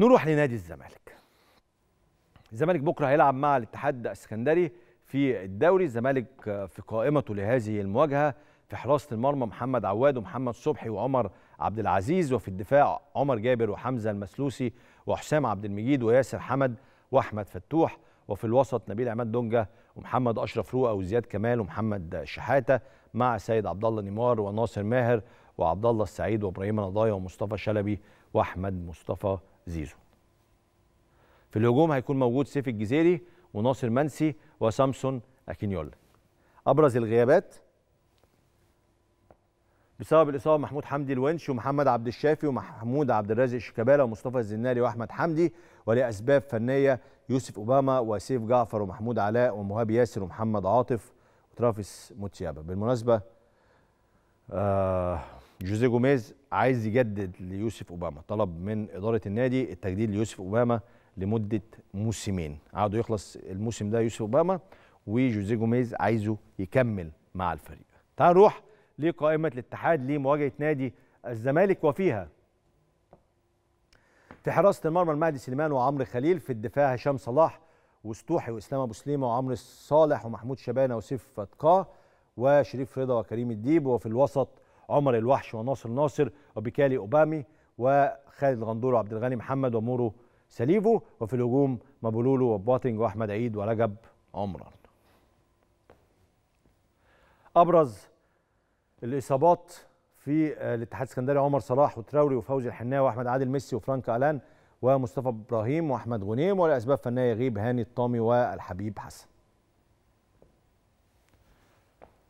نروح لنادي الزمالك الزمالك بكره هيلعب مع الاتحاد السكندري في الدوري الزمالك في قائمته لهذه المواجهه في حراسه المرمى محمد عواد ومحمد صبحي وعمر عبد العزيز وفي الدفاع عمر جابر وحمزه المسلوسي وحسام عبد المجيد وياسر حمد واحمد فتوح وفي الوسط نبيل عماد دونجا ومحمد اشرف روقه وزياد كمال ومحمد شحاته مع سيد عبد الله نيمار وناصر ماهر وعبد الله السعيد وابراهيم رضايا ومصطفى شلبي واحمد مصطفى زيزو في الهجوم هيكون موجود سيف الجزيري وناصر منسي وسامسون اكينيولا ابرز الغيابات بسبب الاصابه محمود حمدي الونش ومحمد عبد الشافي ومحمود عبد الرازق شيكابالا ومصطفى الزناري واحمد حمدي ولاسباب فنيه يوسف اوباما وسيف جعفر ومحمود علاء ومهاب ياسر ومحمد عاطف وترافيس موتسيابا بالمناسبه آه جوزيه جوميز عايز يجدد ليوسف اوباما طلب من اداره النادي التجديد ليوسف اوباما لمده موسمين عقده يخلص الموسم ده يوسف اوباما وجوزيه جوميز عايزه يكمل مع الفريق تعال نروح لقائمه الاتحاد لمواجهه نادي الزمالك وفيها في حراسه المرمى المهدي سليمان وعمرو خليل في الدفاع هشام صلاح وسطوحي واسلام ابو سليمه وعمرو صالح ومحمود شبانه وسيف فتقاه وشريف رضا وكريم الديب وفي الوسط عمر الوحش وناصر ناصر وبيكالي أوبامي وخالد الغندور وعبد الغني محمد ومورو سليفو وفي الهجوم مابولولو وبواتنج وأحمد عيد ورجب عمران أبرز الإصابات في الاتحاد السكندري عمر صلاح وتراوري وفوزي الحناوي واحمد عادل ميسي وفرانك الان ومصطفى ابراهيم واحمد غنيم ولاسباب فنيه يغيب هاني الطامي والحبيب حسن